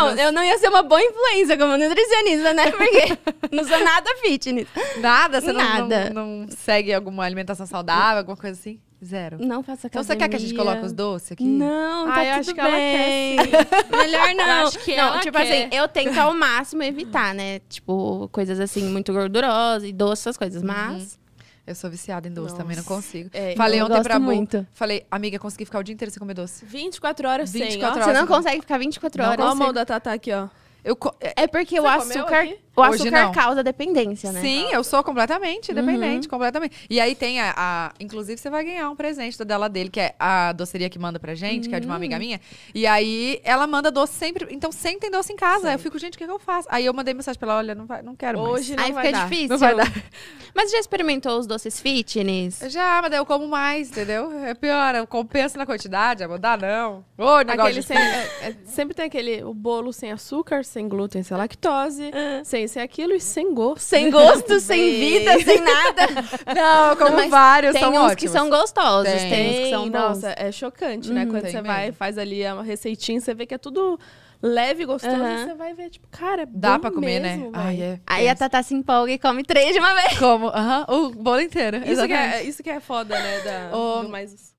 Não, eu não ia ser uma boa influência como nutricionista, né? Porque não sou nada fitness. Nada? Você não, nada. Não, não, segue alguma alimentação saudável, alguma coisa assim? Zero. Não faça academia. Então você quer que a gente coloque os doces aqui? Não, tá ah, eu acho bem. que ela quer, Melhor não. Eu acho que não, ela tipo assim, quer. assim, eu tento ao máximo evitar, né? Tipo, coisas assim muito gordurosas e doces, essas coisas. Uhum. Mas... Uhum. Eu sou viciada em doce, Nossa. também não consigo. É, falei ontem pra muito. Bu, falei, amiga, consegui ficar o dia inteiro sem comer doce. 24 horas 24 sem, horas. Você não consegue ficar 24 não horas. Olha a mão da Tata aqui, ó. Eu, é, é, porque o açúcar, o açúcar causa dependência, né? Sim, eu sou completamente uhum. dependente, uhum. completamente. E aí tem a, a, Inclusive, você vai ganhar um presente da dela dele, que é a doceria que manda pra gente, uhum. que é de uma amiga uhum. minha. E aí ela manda doce sempre. Então sempre tem doce em casa. Aí Eu fico, gente, o que, é que, eu faço? Aí eu mandei mensagem pra ela: olha, não, vai, não quero Hoje mais. Não aí vai fica dar. difícil. Não vai dar. Mas já experimentou os doces fitness? Já, mas daí eu como mais, entendeu? É pior, eu compenso na quantidade, é amor. Dá não. Ô, negócio de... sem, é, é, sempre tem aquele o bolo sem açúcar, sem glúten, sem lactose, ah. sem, sem aquilo e sem gosto. Sem gosto, sem vida, sem nada. Não, eu como não, vários, tem uns que são gostosos, tem, tem uns que são bons. Nossa, é chocante, né? Uhum. Quando você mesmo. vai faz ali uma receitinha, você vê que é tudo leve, gostoso, você vai ver, tipo, cara, é Dá pra comer, né? mesmo, né? Aí a Tatá se empolga e come três de uma vez. Como? Aham, o bolo inteiro. Isso que, é, isso que é foda, né? Da, o... mais...